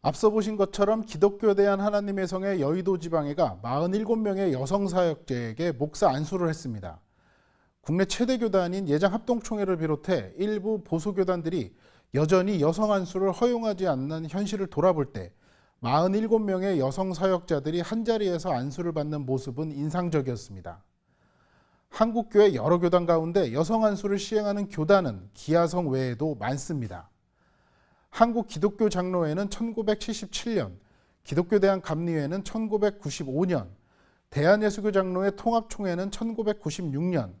앞서 보신 것처럼 기독교에 대한 하나님의 성의 여의도 지방회가 47명의 여성 사역자에게 목사 안수를 했습니다. 국내 최대 교단인 예장 합동총회를 비롯해 일부 보수 교단들이 여전히 여성 안수를 허용하지 않는 현실을 돌아볼 때 47명의 여성 사역자들이 한자리에서 안수를 받는 모습은 인상적이었습니다. 한국교회 여러 교단 가운데 여성 안수를 시행하는 교단은 기아성 외에도 많습니다. 한국 기독교 장로회는 1977년, 기독교 대한 감리회는 1995년, 대한예수교 장로회 통합총회는 1996년,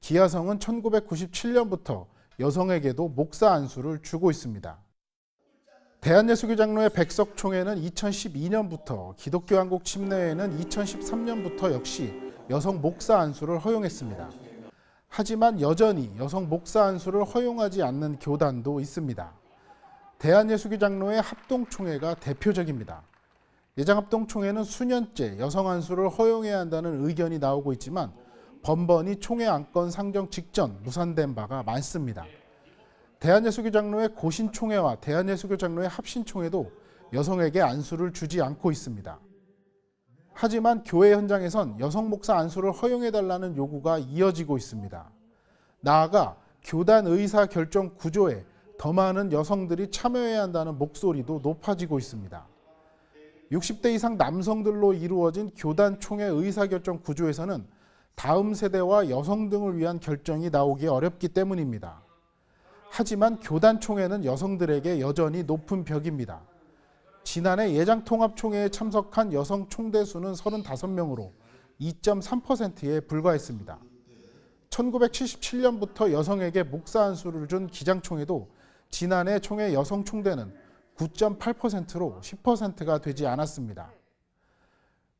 기아성은 1997년부터 여성에게도 목사 안수를 주고 있습니다. 대한예수교 장로회 백석총회는 2012년부터 기독교 한국 침례회는 2013년부터 역시 여성 목사 안수를 허용했습니다. 하지만 여전히 여성 목사 안수를 허용하지 않는 교단도 있습니다. 대한예수교 장로의 합동총회가 대표적입니다. 예장합동총회는 수년째 여성 안수를 허용해야 한다는 의견이 나오고 있지만 번번이 총회 안건 상정 직전 무산된 바가 많습니다. 대한예수교 장로의 고신총회와 대한예수교 장로의 합신총회도 여성에게 안수를 주지 않고 있습니다. 하지만 교회 현장에선 여성 목사 안수를 허용해달라는 요구가 이어지고 있습니다. 나아가 교단 의사 결정 구조에 더 많은 여성들이 참여해야 한다는 목소리도 높아지고 있습니다. 60대 이상 남성들로 이루어진 교단 총회 의사결정 구조에서는 다음 세대와 여성 등을 위한 결정이 나오기 어렵기 때문입니다. 하지만 교단 총회는 여성들에게 여전히 높은 벽입니다. 지난해 예장 통합 총회에 참석한 여성 총대 수는 35명으로 2.3%에 불과했습니다. 1977년부터 여성에게 목사 한 수를 준 기장총회도 지난해 총회 여성 총대는 9.8%로 10%가 되지 않았습니다.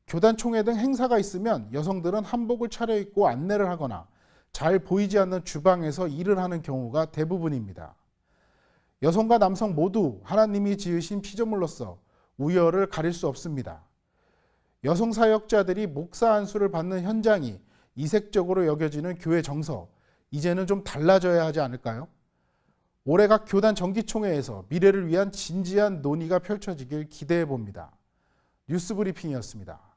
교단 총회 등 행사가 있으면 여성들은 한복을 차려입고 안내를 하거나 잘 보이지 않는 주방에서 일을 하는 경우가 대부분입니다. 여성과 남성 모두 하나님이 지으신 피조물로서 우열을 가릴 수 없습니다. 여성 사역자들이 목사 안수를 받는 현장이 이색적으로 여겨지는 교회 정서, 이제는 좀 달라져야 하지 않을까요? 올해각 교단 정기총회에서 미래를 위한 진지한 논의가 펼쳐지길 기대해 봅니다. 뉴스 브리핑이었습니다.